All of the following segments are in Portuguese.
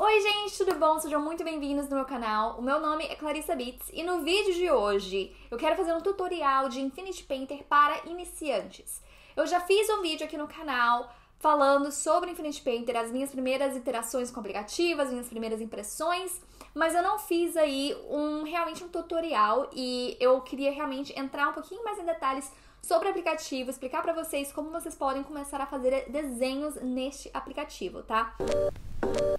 Oi, gente, tudo bom? Sejam muito bem-vindos no meu canal. O meu nome é Clarissa Beats e no vídeo de hoje eu quero fazer um tutorial de Infinity Painter para iniciantes. Eu já fiz um vídeo aqui no canal falando sobre Infinity Painter, as minhas primeiras interações com o aplicativo, minhas primeiras impressões, mas eu não fiz aí um realmente um tutorial e eu queria realmente entrar um pouquinho mais em detalhes sobre o aplicativo, explicar para vocês como vocês podem começar a fazer desenhos neste aplicativo, tá? Música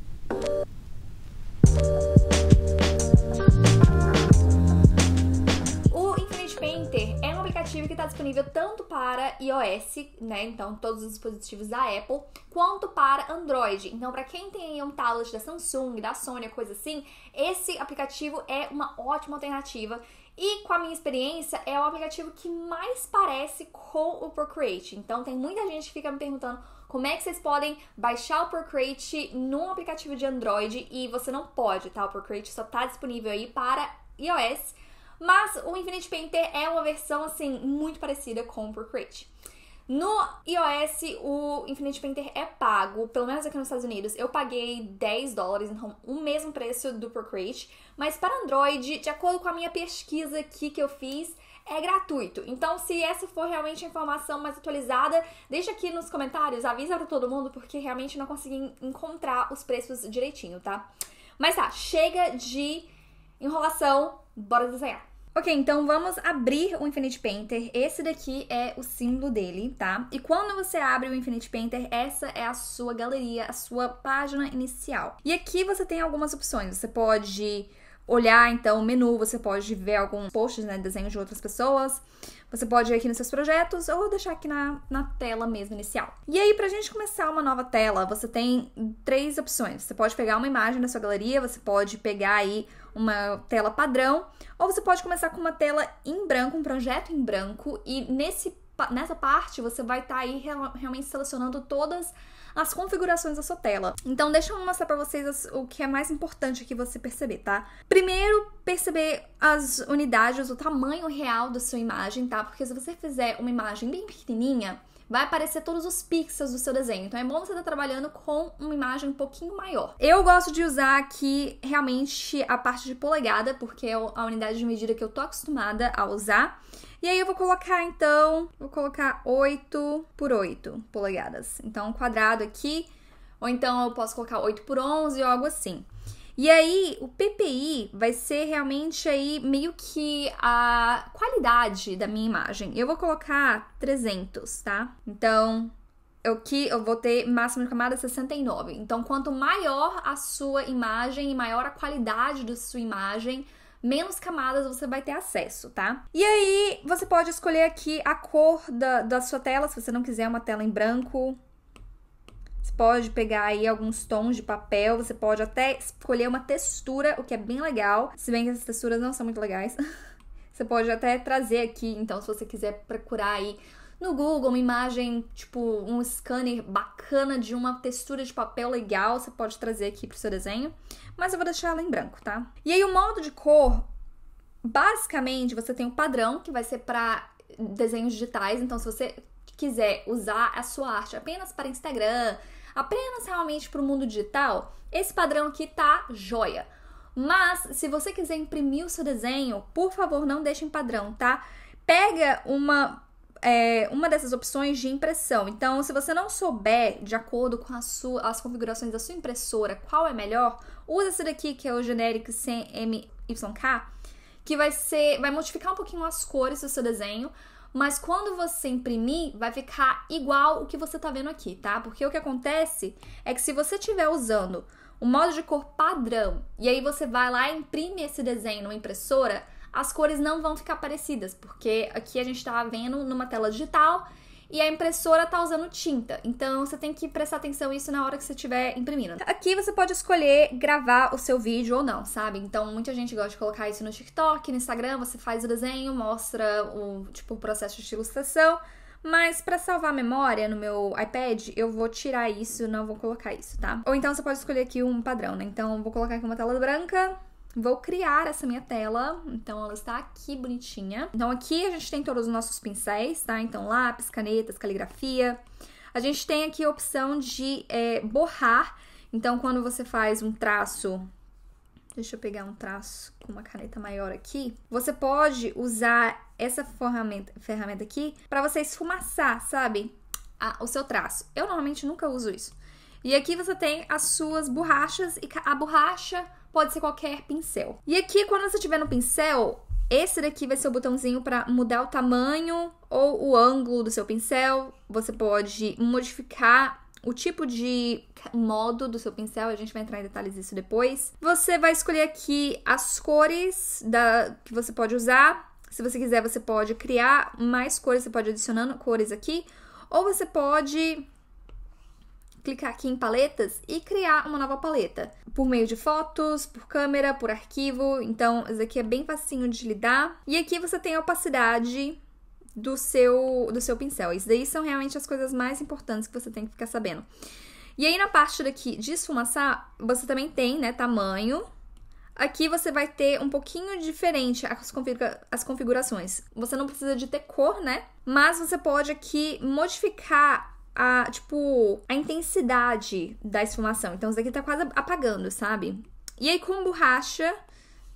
o Infinite Painter é um aplicativo que está disponível tanto para iOS, né, então todos os dispositivos da Apple, quanto para Android. Então, para quem tem um tablet da Samsung, da Sony, coisa assim, esse aplicativo é uma ótima alternativa e com a minha experiência, é o aplicativo que mais parece com o Procreate. Então tem muita gente que fica me perguntando como é que vocês podem baixar o Procreate num aplicativo de Android e você não pode, tá? O Procreate só tá disponível aí para iOS. Mas o Infinity Painter é uma versão assim muito parecida com o Procreate. No iOS, o Infinity Painter é pago, pelo menos aqui nos Estados Unidos. Eu paguei 10 dólares, então o mesmo preço do Procreate. Mas para Android, de acordo com a minha pesquisa aqui que eu fiz, é gratuito. Então, se essa for realmente a informação mais atualizada, deixa aqui nos comentários, avisa para todo mundo, porque realmente não consegui encontrar os preços direitinho, tá? Mas tá, chega de enrolação, bora desenhar. Ok, então vamos abrir o Infinity Painter. Esse daqui é o símbolo dele, tá? E quando você abre o Infinity Painter, essa é a sua galeria, a sua página inicial. E aqui você tem algumas opções. Você pode olhar então o menu, você pode ver alguns posts, né, desenhos de outras pessoas. Você pode ir aqui nos seus projetos ou deixar aqui na, na tela mesmo inicial. E aí, pra gente começar uma nova tela, você tem três opções. Você pode pegar uma imagem da sua galeria, você pode pegar aí uma tela padrão, ou você pode começar com uma tela em branco, um projeto em branco, e nesse nessa parte você vai estar tá aí real, realmente selecionando todas as configurações da sua tela. Então deixa eu mostrar para vocês o que é mais importante aqui você perceber, tá? Primeiro, perceber as unidades, o tamanho real da sua imagem, tá? Porque se você fizer uma imagem bem pequenininha, vai aparecer todos os pixels do seu desenho. Então é bom você estar tá trabalhando com uma imagem um pouquinho maior. Eu gosto de usar aqui realmente a parte de polegada, porque é a unidade de medida que eu tô acostumada a usar. E aí eu vou colocar então, vou colocar 8 por 8 polegadas. Então um quadrado aqui, ou então eu posso colocar 8 por 11 ou algo assim. E aí, o PPI vai ser realmente aí meio que a qualidade da minha imagem. Eu vou colocar 300, tá? Então, eu que eu vou ter máximo de camada 69. Então, quanto maior a sua imagem e maior a qualidade da sua imagem, menos camadas você vai ter acesso, tá? E aí você pode escolher aqui a cor da, da sua tela, se você não quiser uma tela em branco. Você pode pegar aí alguns tons de papel, você pode até escolher uma textura, o que é bem legal, se bem que essas texturas não são muito legais. Você pode até trazer aqui, então, se você quiser procurar aí no Google, uma imagem, tipo, um scanner bacana de uma textura de papel legal, você pode trazer aqui pro seu desenho, mas eu vou deixar ela em branco, tá? E aí o modo de cor, basicamente, você tem o um padrão, que vai ser para desenhos digitais, então se você quiser usar a sua arte apenas para Instagram, apenas realmente para o mundo digital, esse padrão aqui tá joia. Mas se você quiser imprimir o seu desenho, por favor, não deixe em padrão, tá? Pega uma é, uma dessas opções de impressão. Então, se você não souber, de acordo com sua, as configurações da sua impressora, qual é melhor, usa esse daqui que é o Generic 100MYK, que vai ser, vai modificar um pouquinho as cores do seu desenho, mas quando você imprimir, vai ficar igual o que você está vendo aqui, tá? Porque o que acontece é que se você estiver usando o modo de cor padrão e aí você vai lá e imprime esse desenho numa impressora, as cores não vão ficar parecidas, porque aqui a gente está vendo numa tela digital e a impressora está usando tinta. Então você tem que prestar atenção nisso na hora que você estiver imprimindo. Aqui você pode escolher gravar o seu vídeo ou não, sabe? Então muita gente gosta de colocar isso no TikTok, no Instagram, você faz o desenho, mostra o tipo o processo de ilustração. Mas para salvar a memória no meu iPad, eu vou tirar isso, não vou colocar isso, tá? Ou então você pode escolher aqui um padrão, né? Então vou colocar aqui uma tela branca, Vou criar essa minha tela, então ela está aqui bonitinha. Então aqui a gente tem todos os nossos pincéis, tá? Então lápis, canetas, caligrafia. A gente tem aqui a opção de é, borrar. Então quando você faz um traço Deixa eu pegar um traço com uma caneta maior aqui. Você pode usar essa ferramenta, ferramenta aqui para você esfumaçar, sabe? o seu traço. Eu normalmente nunca uso isso. E aqui você tem as suas borrachas e a borracha pode ser qualquer pincel. E aqui, quando você estiver no pincel, esse daqui vai ser o botãozinho para mudar o tamanho ou o ângulo do seu pincel. Você pode modificar o tipo de modo do seu pincel, a gente vai entrar em detalhes disso depois. Você vai escolher aqui as cores da, que você pode usar. Se você quiser, você pode criar mais cores, você pode adicionando cores aqui. Ou você pode clicar aqui em paletas e criar uma nova paleta, por meio de fotos, por câmera, por arquivo. Então, isso aqui é bem facinho de lidar. E aqui você tem a opacidade do seu do seu pincel. Isso daí são realmente as coisas mais importantes que você tem que ficar sabendo. E aí na parte daqui de esfumaçar, você também tem, né, tamanho, Aqui você vai ter um pouquinho diferente as, configura as, configurações. Você não precisa de ter cor, né? Mas você pode aqui modificar a, tipo, a intensidade da esfumação. Então, isso daqui tá quase apagando, sabe? E aí, com borracha,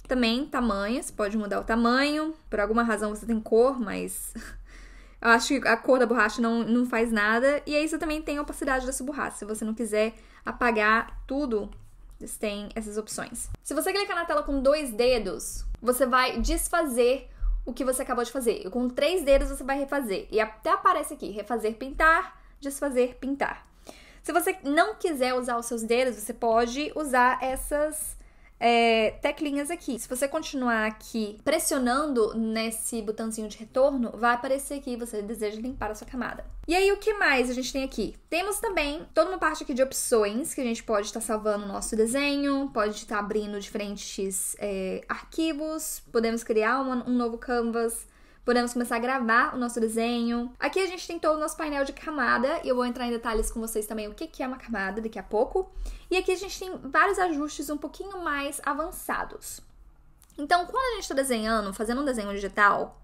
também tamanho, você pode mudar o tamanho. Por alguma razão você tem cor, mas eu acho que a cor da borracha não, não faz nada. E aí você também tem a opacidade dessa borracha. Se você não quiser apagar tudo, você tem essas opções. Se você clicar na tela com dois dedos, você vai desfazer o que você acabou de fazer. E com três dedos você vai refazer. E até aparece aqui, refazer, pintar, desfazer, pintar. Se você não quiser usar os seus dedos, você pode usar essas é, teclinhas aqui. Se você continuar aqui pressionando nesse botãozinho de retorno, vai aparecer aqui você deseja limpar a sua camada. E aí, o que mais a gente tem aqui? Temos também toda uma parte aqui de opções que a gente pode estar tá salvando o nosso desenho, pode estar tá abrindo diferentes é, arquivos, podemos criar uma, um novo canvas, Podemos começar a gravar o nosso desenho. Aqui a gente tentou o nosso painel de camada, e eu vou entrar em detalhes com vocês também o que é uma camada daqui a pouco. E aqui a gente tem vários ajustes um pouquinho mais avançados. Então, quando a gente está desenhando, fazendo um desenho digital,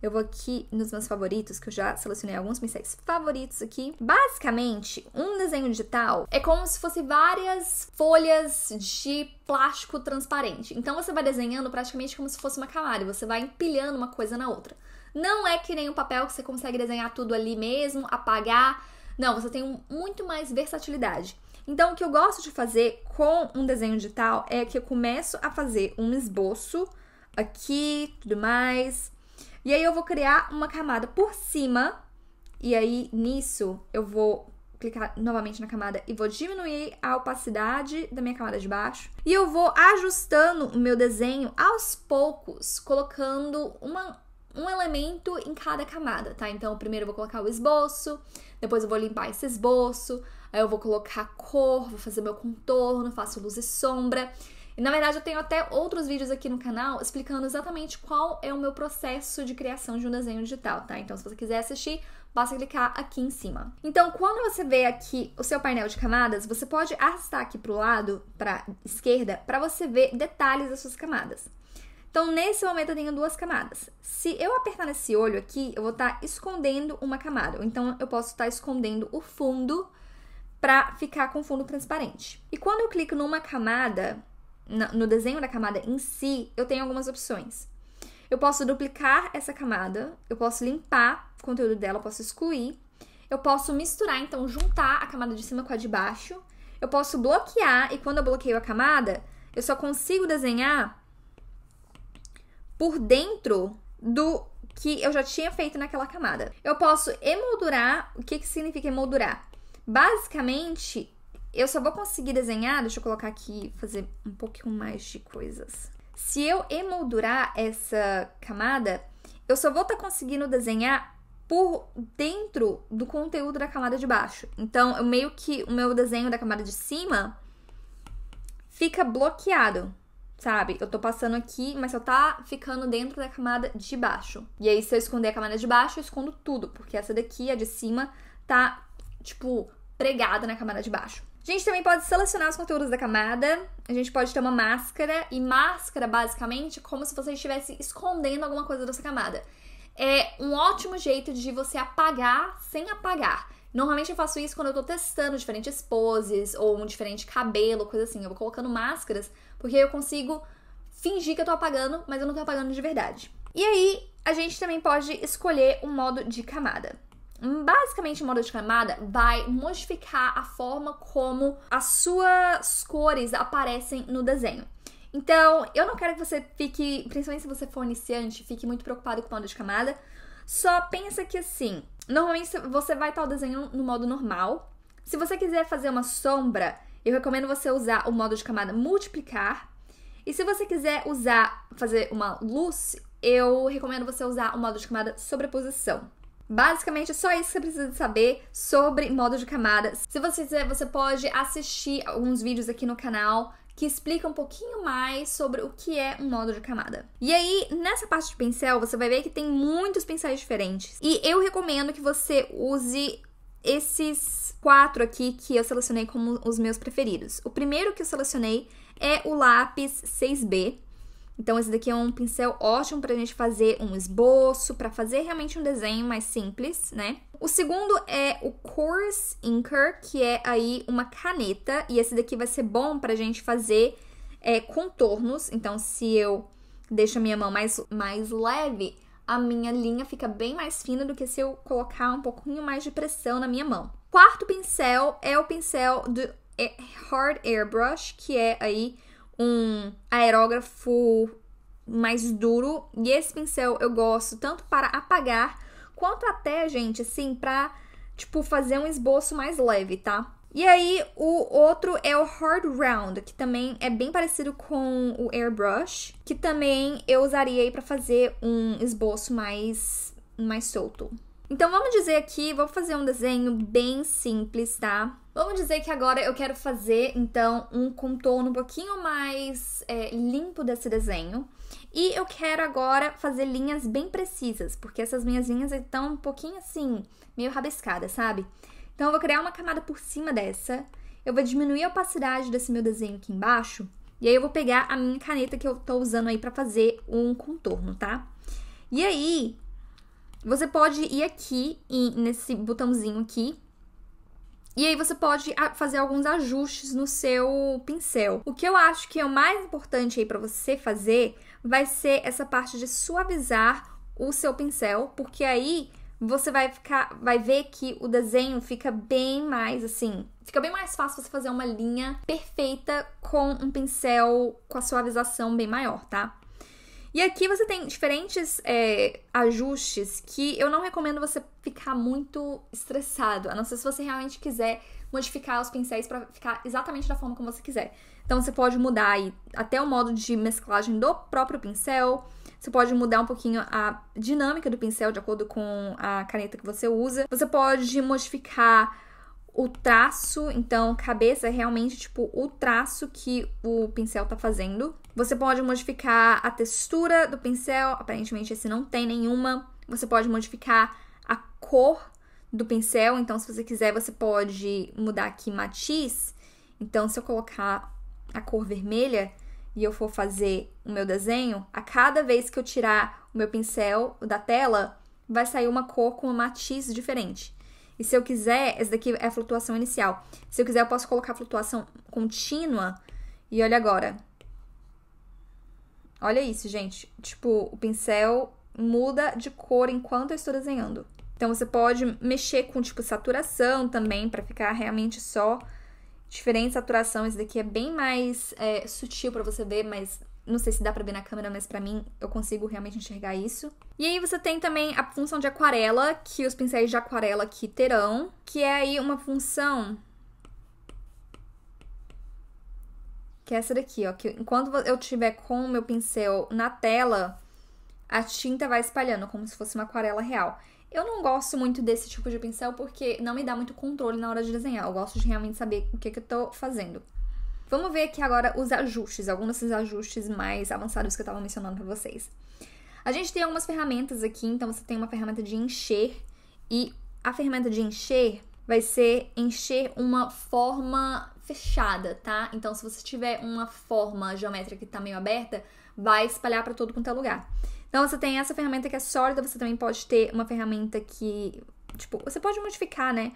eu vou aqui nos meus favoritos, que eu já selecionei alguns pincéis favoritos aqui. Basicamente, um desenho digital é como se fosse várias folhas de plástico transparente. Então você vai desenhando praticamente como se fosse uma camada, você vai empilhando uma coisa na outra. Não é que nem um papel que você consegue desenhar tudo ali mesmo, apagar. Não, você tem muito mais versatilidade. Então, o que eu gosto de fazer com um desenho digital é que eu começo a fazer um esboço aqui, tudo mais, e aí eu vou criar uma camada por cima. E aí nisso eu vou clicar novamente na camada e vou diminuir a opacidade da minha camada de baixo. E eu vou ajustando o meu desenho aos poucos, colocando uma, um elemento em cada camada, tá? Então, primeiro eu vou colocar o esboço, depois eu vou limpar esse esboço, aí eu vou colocar cor, vou fazer meu contorno, faço luz e sombra. E na verdade eu tenho até outros vídeos aqui no canal explicando exatamente qual é o meu processo de criação de um desenho digital, tá? Então se você quiser assistir, basta clicar aqui em cima. Então, quando você vê aqui o seu painel de camadas, você pode arrastar aqui para o lado, para esquerda, para você ver detalhes das suas camadas. Então, nesse momento eu tenho duas camadas. Se eu apertar nesse olho aqui, eu vou estar tá escondendo uma camada. Então, eu posso estar tá escondendo o fundo para ficar com fundo transparente. E quando eu clico numa camada, no desenho da camada em si, eu tenho algumas opções. Eu posso duplicar essa camada, eu posso limpar o conteúdo dela, eu posso excluir, eu posso misturar, então juntar a camada de cima com a de baixo, eu posso bloquear, e quando eu bloqueio a camada, eu só consigo desenhar por dentro do que eu já tinha feito naquela camada. Eu posso emoldurar, o que, que significa emoldurar? Basicamente, eu só vou conseguir desenhar, deixa eu colocar aqui, fazer um pouquinho mais de coisas. Se eu emoldurar essa camada, eu só vou estar tá conseguindo desenhar por dentro do conteúdo da camada de baixo. Então, eu meio que o meu desenho da camada de cima fica bloqueado, sabe? Eu tô passando aqui, mas só tá ficando dentro da camada de baixo. E aí, se eu esconder a camada de baixo, eu escondo tudo, porque essa daqui, a de cima, tá, tipo, pregada na camada de baixo. A gente também pode selecionar os conteúdos da camada. A gente pode ter uma máscara. E máscara, basicamente, como se você estivesse escondendo alguma coisa dessa camada. É um ótimo jeito de você apagar sem apagar. Normalmente eu faço isso quando eu tô testando diferentes poses ou um diferente cabelo, coisa assim. Eu vou colocando máscaras, porque eu consigo fingir que eu tô apagando, mas eu não tô apagando de verdade. E aí, a gente também pode escolher um modo de camada. Basicamente, modo de camada vai modificar a forma como as suas cores aparecem no desenho. Então, eu não quero que você fique, principalmente se você for iniciante, fique muito preocupado com modo de camada. Só pensa que assim, normalmente você vai estar o desenho no modo normal. Se você quiser fazer uma sombra, eu recomendo você usar o modo de camada multiplicar. E se você quiser usar, fazer uma luz, eu recomendo você usar o modo de camada sobreposição. Basicamente, é só isso que você precisa saber sobre modo de camada. Se você quiser, você pode assistir alguns vídeos aqui no canal que explica um pouquinho mais sobre o que é um modo de camada. E aí, nessa parte de pincel, você vai ver que tem muitos pincéis diferentes. E eu recomendo que você use esses quatro aqui que eu selecionei como os meus preferidos. O primeiro que eu selecionei é o lápis 6B, então esse daqui é um pincel ótimo para a gente fazer um esboço, para fazer realmente um desenho mais simples, né? O segundo é o Coarse Inker, que é aí uma caneta, e esse daqui vai ser bom para a gente fazer é, contornos. Então se eu deixo a minha mão mais, mais leve, a minha linha fica bem mais fina do que se eu colocar um pouquinho mais de pressão na minha mão. Quarto pincel é o pincel do é, Hard Airbrush, que é aí um aerógrafo mais duro. E esse pincel eu gosto tanto para apagar, quanto até, gente, assim, para tipo, fazer um esboço mais leve, tá? E aí, o outro é o Hard Round, que também é bem parecido com o Airbrush, que também eu usaria aí pra fazer um esboço mais, mais solto. Então, vamos dizer aqui, vou fazer um desenho bem simples, tá? Vamos dizer que agora eu quero fazer, então, um contorno um pouquinho mais é, limpo desse desenho. E eu quero agora fazer linhas bem precisas, porque essas minhas linhas estão um pouquinho assim, meio rabiscadas, sabe? Então eu vou criar uma camada por cima dessa, eu vou diminuir a opacidade desse meu desenho aqui embaixo, e aí eu vou pegar a minha caneta que eu tô usando aí pra fazer um contorno, tá? E aí, você pode ir aqui, nesse botãozinho aqui, e aí você pode fazer alguns ajustes no seu pincel. O que eu acho que é o mais importante aí para você fazer vai ser essa parte de suavizar o seu pincel, porque aí você vai ficar, vai ver que o desenho fica bem mais assim, fica bem mais fácil você fazer uma linha perfeita com um pincel com a suavização bem maior, tá? E aqui você tem diferentes é, ajustes que eu não recomendo você ficar muito estressado, a não ser se você realmente quiser modificar os pincéis para ficar exatamente da forma como você quiser. Então você pode mudar aí até o modo de mesclagem do próprio pincel, você pode mudar um pouquinho a dinâmica do pincel de acordo com a caneta que você usa. Você pode modificar o traço, então cabeça é realmente tipo o traço que o pincel tá fazendo. Você pode modificar a textura do pincel, aparentemente esse não tem nenhuma. Você pode modificar a cor do pincel, então se você quiser você pode mudar aqui matiz. Então se eu colocar a cor vermelha e eu for fazer o meu desenho, a cada vez que eu tirar o meu pincel da tela, vai sair uma cor com um matiz diferente. E se eu quiser, essa daqui é a flutuação inicial. Se eu quiser, eu posso colocar flutuação contínua. E olha agora. Olha isso, gente. Tipo, o pincel muda de cor enquanto eu estou desenhando. Então, você pode mexer com, tipo, saturação também, para ficar realmente só diferente saturação. Esse daqui é bem mais é, sutil para você ver, mas não sei se dá pra ver na câmera, mas para mim eu consigo realmente enxergar isso. E aí você tem também a função de aquarela, que os pincéis de aquarela aqui terão, que é aí uma função que é essa daqui, ó, que enquanto eu tiver com o meu pincel na tela, a tinta vai espalhando como se fosse uma aquarela real. Eu não gosto muito desse tipo de pincel porque não me dá muito controle na hora de desenhar. Eu gosto de realmente saber o que, que eu tô fazendo. Vamos ver aqui agora os ajustes, alguns desses ajustes mais avançados que eu estava mencionando para vocês. A gente tem algumas ferramentas aqui, então você tem uma ferramenta de encher e a ferramenta de encher vai ser encher uma forma fechada, tá? Então se você tiver uma forma geométrica que está meio aberta, vai espalhar para todo quanto é lugar. Então você tem essa ferramenta que é sólida, você também pode ter uma ferramenta que, tipo, você pode modificar, né?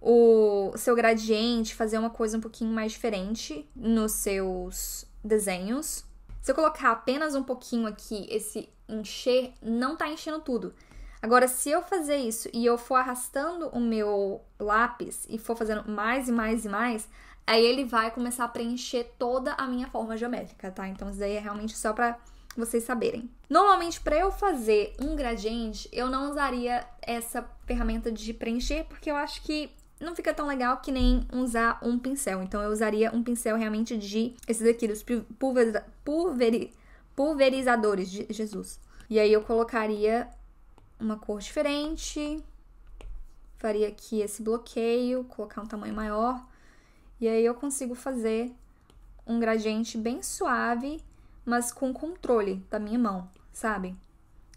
o seu gradiente, fazer uma coisa um pouquinho mais diferente nos seus desenhos. Se eu colocar apenas um pouquinho aqui, esse encher não tá enchendo tudo. Agora, se eu fazer isso e eu for arrastando o meu lápis e for fazendo mais e mais e mais, aí ele vai começar a preencher toda a minha forma geométrica, tá? Então, isso daí é realmente só pra vocês saberem. Normalmente, para eu fazer um gradiente, eu não usaria essa ferramenta de preencher, porque eu acho que não fica tão legal que nem usar um pincel. Então eu usaria um pincel realmente de esses aqui, dos pulveriza pulveri pulverizadores de Jesus. E aí eu colocaria uma cor diferente, faria aqui esse bloqueio, colocar um tamanho maior. E aí eu consigo fazer um gradiente bem suave, mas com controle da minha mão, sabe?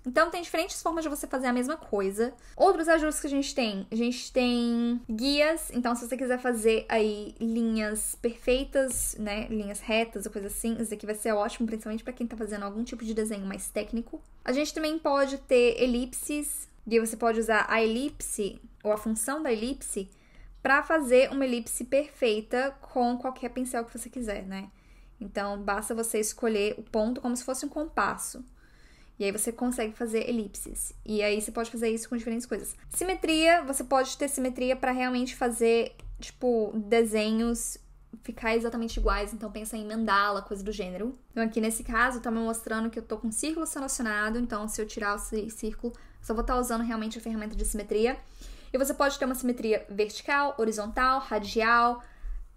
Então tem diferentes formas de você fazer a mesma coisa. Outros ajustes que a gente tem, a gente tem guias, então se você quiser fazer aí linhas perfeitas, né, linhas retas ou coisa assim, isso aqui vai ser ótimo, principalmente para quem tá fazendo algum tipo de desenho mais técnico. A gente também pode ter elipses, e você pode usar a elipse ou a função da elipse para fazer uma elipse perfeita com qualquer pincel que você quiser, né? Então basta você escolher o ponto como se fosse um compasso. E aí você consegue fazer elipses. E aí você pode fazer isso com diferentes coisas. Simetria, você pode ter simetria para realmente fazer, tipo, desenhos ficar exatamente iguais, então pensa em mandala, coisa do gênero. Então aqui nesse caso tá me mostrando que eu tô com um círculo selecionado, então se eu tirar esse círculo, só vou estar tá usando realmente a ferramenta de simetria. E você pode ter uma simetria vertical, horizontal, radial,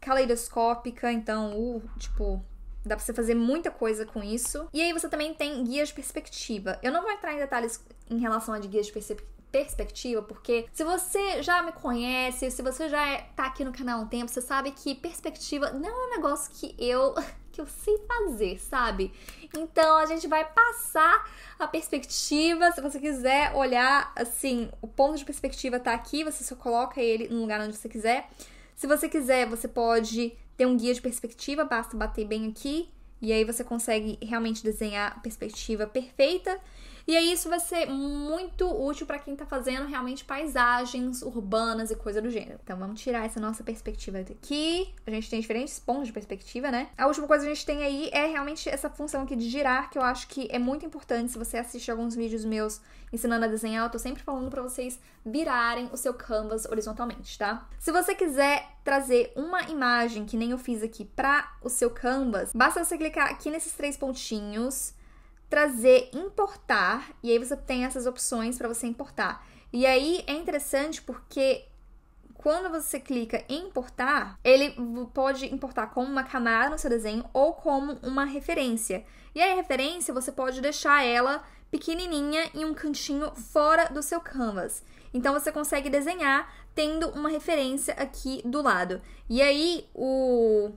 caleidoscópica, então, uh, tipo, Dá pra você fazer muita coisa com isso. E aí você também tem guias de perspectiva. Eu não vou entrar em detalhes em relação a guia guias de perspectiva perspectiva, porque se você já me conhece, se você já é, tá aqui no canal há um tempo, você sabe que perspectiva não é um negócio que eu que eu sei fazer, sabe? Então a gente vai passar a perspectiva, se você quiser olhar assim, o ponto de perspectiva tá aqui, você só coloca ele no lugar onde você quiser. Se você quiser, você pode ter um guia de perspectiva, basta bater bem aqui e aí você consegue realmente desenhar a perspectiva perfeita e aí isso vai ser muito útil para quem está fazendo realmente paisagens urbanas e coisa do gênero. Então vamos tirar essa nossa perspectiva daqui. A gente tem diferentes pontos de perspectiva, né? A última coisa que a gente tem aí é realmente essa função aqui de girar, que eu acho que é muito importante. Se você assiste alguns vídeos meus ensinando a desenhar, eu tô sempre falando para vocês virarem o seu canvas horizontalmente, tá? Se você quiser trazer uma imagem, que nem eu fiz aqui, para o seu canvas, basta você clicar aqui nesses três pontinhos trazer, importar, e aí você tem essas opções para você importar. E aí é interessante porque quando você clica em importar, ele pode importar como uma camada no seu desenho ou como uma referência. E aí a referência você pode deixar ela pequenininha em um cantinho fora do seu canvas. Então você consegue desenhar tendo uma referência aqui do lado. E aí o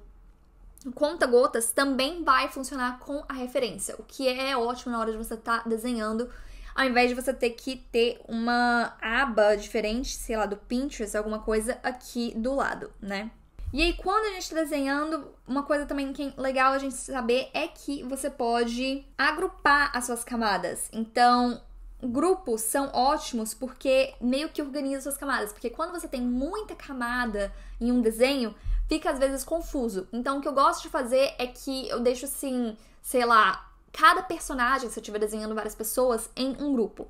conta-gotas também vai funcionar com a referência, o que é ótimo na hora de você estar tá desenhando, ao invés de você ter que ter uma aba diferente, sei lá, do Pinterest, alguma coisa aqui do lado, né? E aí, quando a gente está desenhando, uma coisa também que é legal a gente saber é que você pode agrupar as suas camadas. Então, grupos são ótimos porque meio que organiza suas camadas. Porque quando você tem muita camada em um desenho, fica às vezes confuso. Então o que eu gosto de fazer é que eu deixo assim, sei lá, cada personagem, se eu estiver desenhando várias pessoas, em um grupo.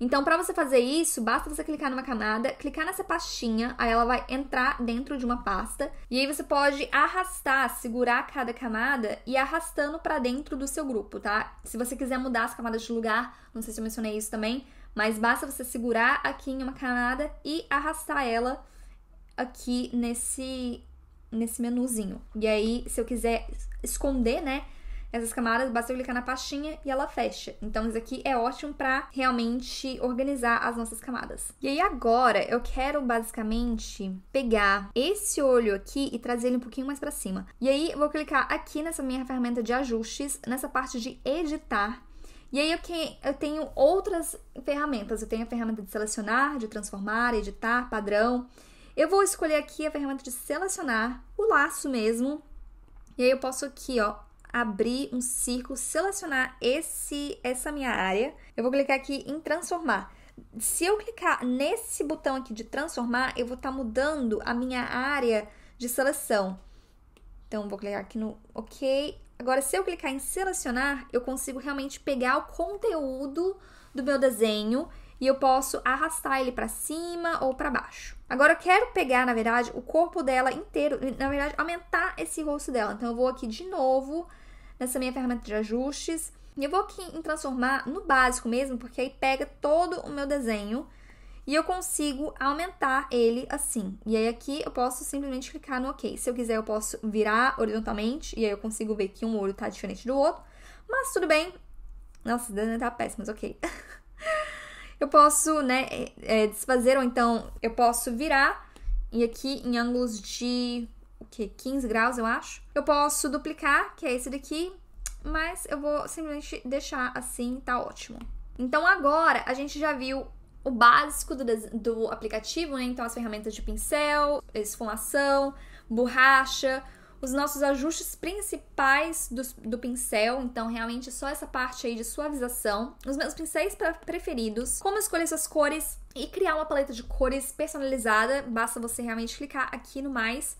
Então, para você fazer isso, basta você clicar numa camada, clicar nessa pastinha, aí ela vai entrar dentro de uma pasta, e aí você pode arrastar, segurar cada camada e arrastando para dentro do seu grupo, tá? Se você quiser mudar as camadas de lugar, não sei se eu mencionei isso também, mas basta você segurar aqui em uma camada e arrastar ela aqui nesse nesse menuzinho. E aí, se eu quiser esconder, né, essas camadas, basta eu clicar na pastinha e ela fecha. Então isso aqui é ótimo para realmente organizar as nossas camadas. E aí agora eu quero basicamente pegar esse olho aqui e trazer ele um pouquinho mais para cima. E aí eu vou clicar aqui nessa minha ferramenta de ajustes, nessa parte de editar. E aí eu tenho outras ferramentas, eu tenho a ferramenta de selecionar, de transformar, editar, padrão. Eu vou escolher aqui a ferramenta de selecionar, o laço mesmo. E aí eu posso aqui, ó, abrir um círculo, selecionar esse essa minha área. Eu vou clicar aqui em transformar. Se eu clicar nesse botão aqui de transformar, eu vou estar tá mudando a minha área de seleção. Então, vou clicar aqui no OK. Agora, se eu clicar em selecionar, eu consigo realmente pegar o conteúdo do meu desenho e eu posso arrastar ele para cima ou para baixo. Agora eu quero pegar, na verdade, o corpo dela inteiro, na verdade, aumentar esse rosto dela. Então eu vou aqui de novo nessa minha ferramenta de ajustes e eu vou aqui em transformar no básico mesmo, porque aí pega todo o meu desenho e eu consigo aumentar ele assim. E aí aqui eu posso simplesmente clicar no OK. Se eu quiser eu posso virar horizontalmente e aí eu consigo ver que um olho tá diferente do outro. Mas tudo bem. Nossa, o desenho tá péssimo, mas OK. eu posso, né, é, é, desfazer, ou então eu posso virar, e aqui em ângulos de o que, 15 graus, eu acho. Eu posso duplicar, que é esse daqui, mas eu vou simplesmente deixar assim, tá ótimo. Então agora a gente já viu o básico do, do aplicativo, né? Então as ferramentas de pincel, esfumação, borracha, os nossos ajustes principais do, do pincel, então realmente é só essa parte aí de suavização, os meus pincéis preferidos, como escolher essas cores e criar uma paleta de cores personalizada, basta você realmente clicar aqui no mais,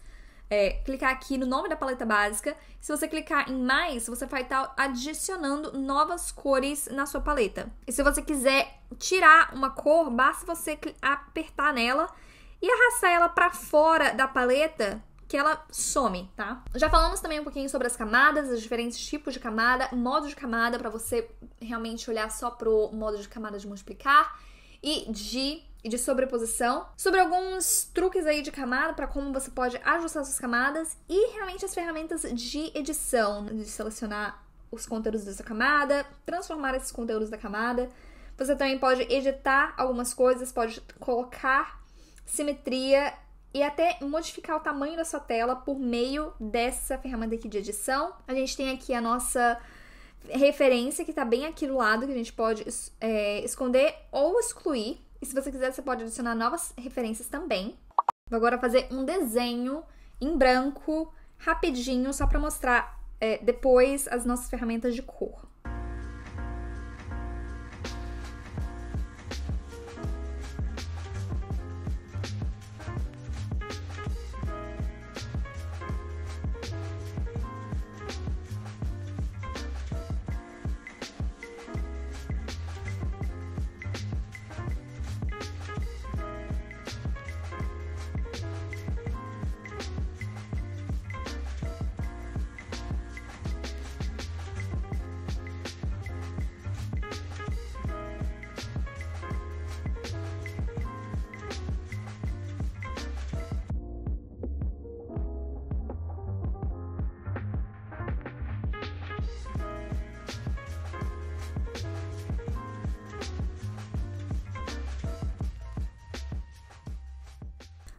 é, clicar aqui no nome da paleta básica. Se você clicar em mais, você vai estar tá adicionando novas cores na sua paleta. E se você quiser tirar uma cor, basta você apertar nela e arrastar ela para fora da paleta que ela some, tá? Já falamos também um pouquinho sobre as camadas, os diferentes tipos de camada, modo de camada, para você realmente olhar só pro modo de camada de multiplicar e de e de sobreposição, sobre alguns truques aí de camada para como você pode ajustar suas camadas e realmente as ferramentas de edição, de selecionar os conteúdos dessa camada, transformar esses conteúdos da camada. Você também pode editar algumas coisas, pode colocar simetria e até modificar o tamanho da sua tela por meio dessa ferramenta aqui de edição. A gente tem aqui a nossa referência que está bem aqui do lado, que a gente pode é, esconder ou excluir. E se você quiser, você pode adicionar novas referências também. Vou agora fazer um desenho em branco, rapidinho, só para mostrar é, depois as nossas ferramentas de cor.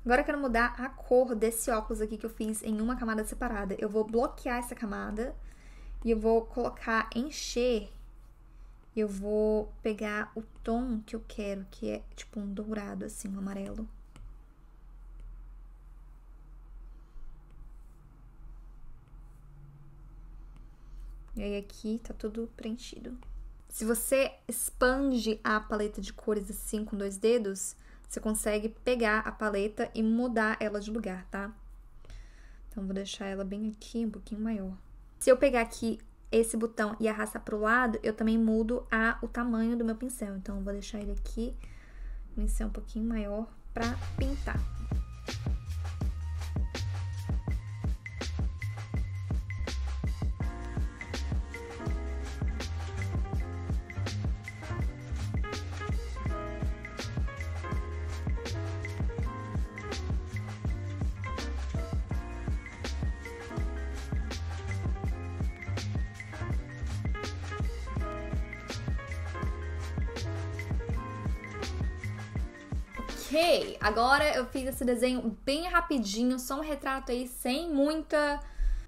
Agora eu quero mudar a cor desse óculos aqui que eu fiz em uma camada separada. Eu vou bloquear essa camada e eu vou colocar encher. Eu vou pegar o tom que eu quero, que é tipo um dourado assim, um amarelo. E aí aqui tá tudo preenchido. Se você expande a paleta de cores assim com dois dedos, você consegue pegar a paleta e mudar ela de lugar, tá? Então, vou deixar ela bem aqui, um pouquinho maior. Se eu pegar aqui esse botão e arrastar pro lado, eu também mudo a, o tamanho do meu pincel. Então, vou deixar ele aqui, pincel um pouquinho maior, pra pintar. eu fiz esse desenho bem rapidinho, só um retrato aí sem muita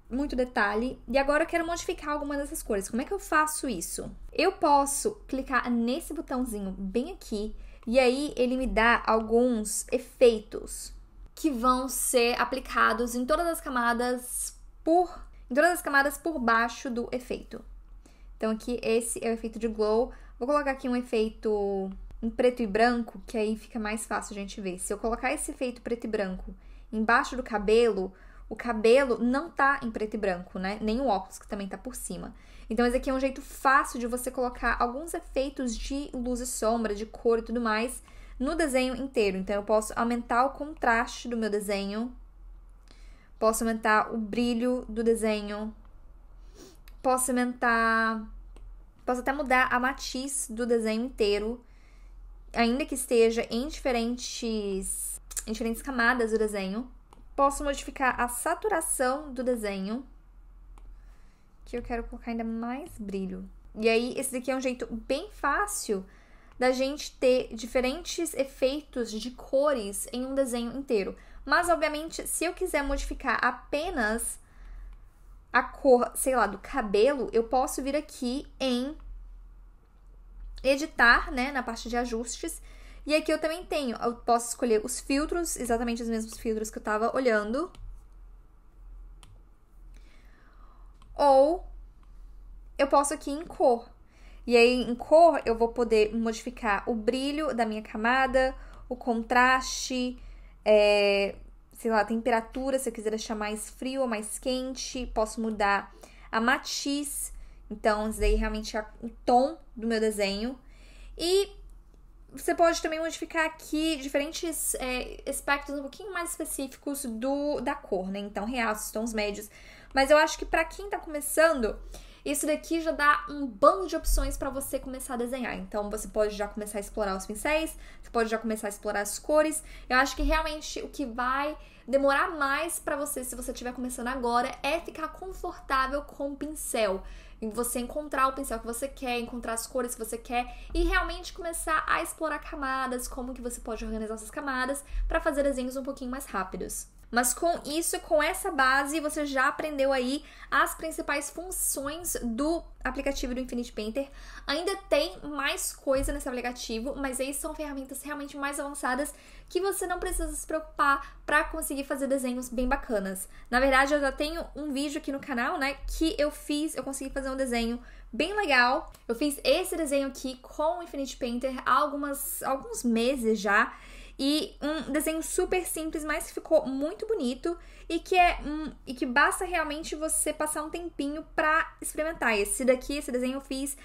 muito detalhe. E agora eu quero modificar alguma dessas cores. Como é que eu faço isso? Eu posso clicar nesse botãozinho bem aqui e aí ele me dá alguns efeitos que vão ser aplicados em todas as camadas por em todas as camadas por baixo do efeito. Então aqui esse é o efeito de glow. Vou colocar aqui um efeito em preto e branco, que aí fica mais fácil a gente ver. Se eu colocar esse efeito preto e branco embaixo do cabelo, o cabelo não tá em preto e branco, né? Nem o óculos, que também tá por cima. Então, esse aqui é um jeito fácil de você colocar alguns efeitos de luz e sombra, de cor e tudo mais no desenho inteiro. Então, eu posso aumentar o contraste do meu desenho, posso aumentar o brilho do desenho, posso aumentar. Posso até mudar a matiz do desenho inteiro ainda que esteja em diferentes, em diferentes camadas do desenho. Posso modificar a saturação do desenho, que eu quero colocar ainda mais brilho. E aí, esse daqui é um jeito bem fácil da gente ter diferentes efeitos de cores em um desenho inteiro. Mas, obviamente, se eu quiser modificar apenas a cor, sei lá, do cabelo, eu posso vir aqui em editar, né, na parte de ajustes. E aqui eu também tenho, eu posso escolher os filtros, exatamente os mesmos filtros que eu estava olhando. Ou eu posso aqui em cor. E aí em cor eu vou poder modificar o brilho da minha camada, o contraste, é, sei lá, a temperatura, se eu quiser deixar mais frio ou mais quente, posso mudar a matiz, então, isso daí realmente é o tom do meu desenho. E você pode também modificar aqui diferentes é, aspectos um pouquinho mais específicos do da cor, né? Então, reaços, tons médios. Mas eu acho que para quem tá começando, isso daqui já dá um bando de opções para você começar a desenhar. Então, você pode já começar a explorar os pincéis, você pode já começar a explorar as cores. Eu acho que realmente o que vai demorar mais para você, se você estiver começando agora, é ficar confortável com o pincel em você encontrar o pincel que você quer, encontrar as cores que você quer e realmente começar a explorar camadas, como que você pode organizar essas camadas para fazer desenhos um pouquinho mais rápidos. Mas com isso, com essa base, você já aprendeu aí as principais funções do aplicativo do Infinity Painter. Ainda tem mais coisa nesse aplicativo, mas aí são ferramentas realmente mais avançadas que você não precisa se preocupar para conseguir fazer desenhos bem bacanas. Na verdade, eu já tenho um vídeo aqui no canal, né, que eu fiz, eu consegui fazer um desenho bem legal. Eu fiz esse desenho aqui com o Infinity Painter há algumas alguns meses já. E um desenho super simples, mas que ficou muito bonito e que é um, e que basta realmente você passar um tempinho pra experimentar. Esse daqui, esse desenho eu fiz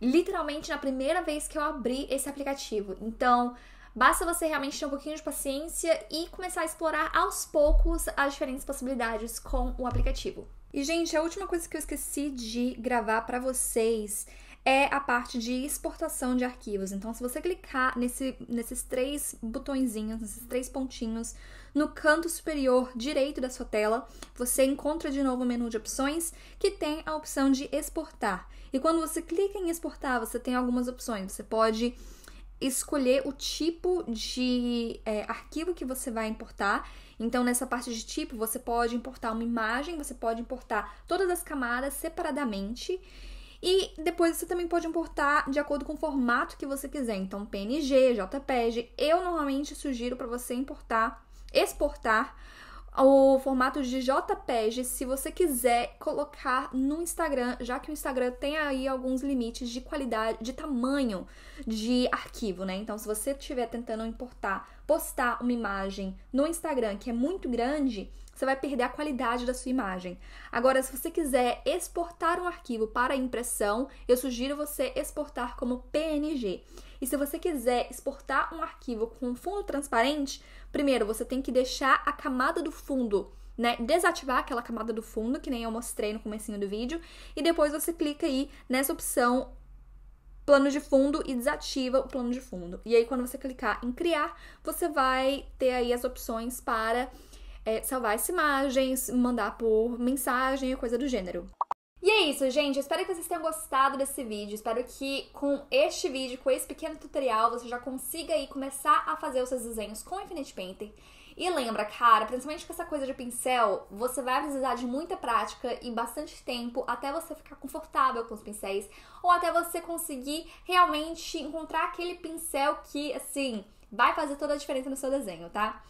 literalmente na primeira vez que eu abri esse aplicativo. Então, Basta você realmente ter um pouquinho de paciência e começar a explorar aos poucos as diferentes possibilidades com o aplicativo. E gente, a última coisa que eu esqueci de gravar para vocês é a parte de exportação de arquivos. Então, se você clicar nesse, nesses três botõezinhos, nesses três pontinhos, no canto superior direito da sua tela, você encontra de novo o menu de opções que tem a opção de exportar. E quando você clica em exportar, você tem algumas opções. Você pode escolher o tipo de é, arquivo que você vai importar. Então, nessa parte de tipo, você pode importar uma imagem, você pode importar todas as camadas separadamente. E depois você também pode importar de acordo com o formato que você quiser. Então, PNG, JPEG. Eu normalmente sugiro para você importar, exportar o formato de JPEG se você quiser colocar no Instagram, já que o Instagram tem aí alguns limites de qualidade, de tamanho de arquivo, né? Então, se você estiver tentando importar, postar uma imagem no Instagram que é muito grande, você vai perder a qualidade da sua imagem. Agora, se você quiser exportar um arquivo para impressão, eu sugiro você exportar como PNG. E se você quiser exportar um arquivo com fundo transparente, primeiro você tem que deixar a camada do fundo né, desativar aquela camada do fundo, que nem eu mostrei no comecinho do vídeo, e depois você clica aí nessa opção plano de fundo e desativa o plano de fundo. E aí quando você clicar em criar, você vai ter aí as opções para é, salvar as imagens, mandar por mensagem e coisa do gênero. E é isso, gente. espero que vocês tenham gostado desse vídeo. Espero que com este vídeo, com esse pequeno tutorial, você já consiga aí começar a fazer os seus desenhos com Infinite Painter. E lembra, cara, principalmente com essa coisa de pincel, você vai precisar de muita prática e bastante tempo até você ficar confortável com os pincéis ou até você conseguir realmente encontrar aquele pincel que, assim, vai fazer toda a diferença no seu desenho, tá?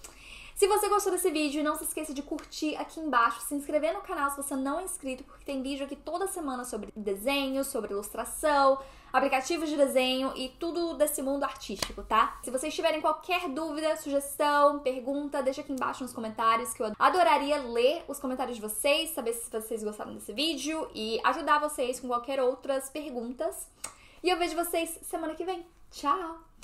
Se você gostou desse vídeo, não se esqueça de curtir aqui embaixo, se inscrever no canal se você não é inscrito, porque tem vídeo aqui toda semana sobre desenho, sobre ilustração, aplicativos de desenho e tudo desse mundo artístico, tá? Se vocês tiverem qualquer dúvida, sugestão, pergunta, deixa aqui embaixo nos comentários que eu adoraria ler os comentários de vocês, saber se vocês gostaram desse vídeo e ajudar vocês com qualquer outras perguntas. E eu vejo vocês semana que vem. Tchau!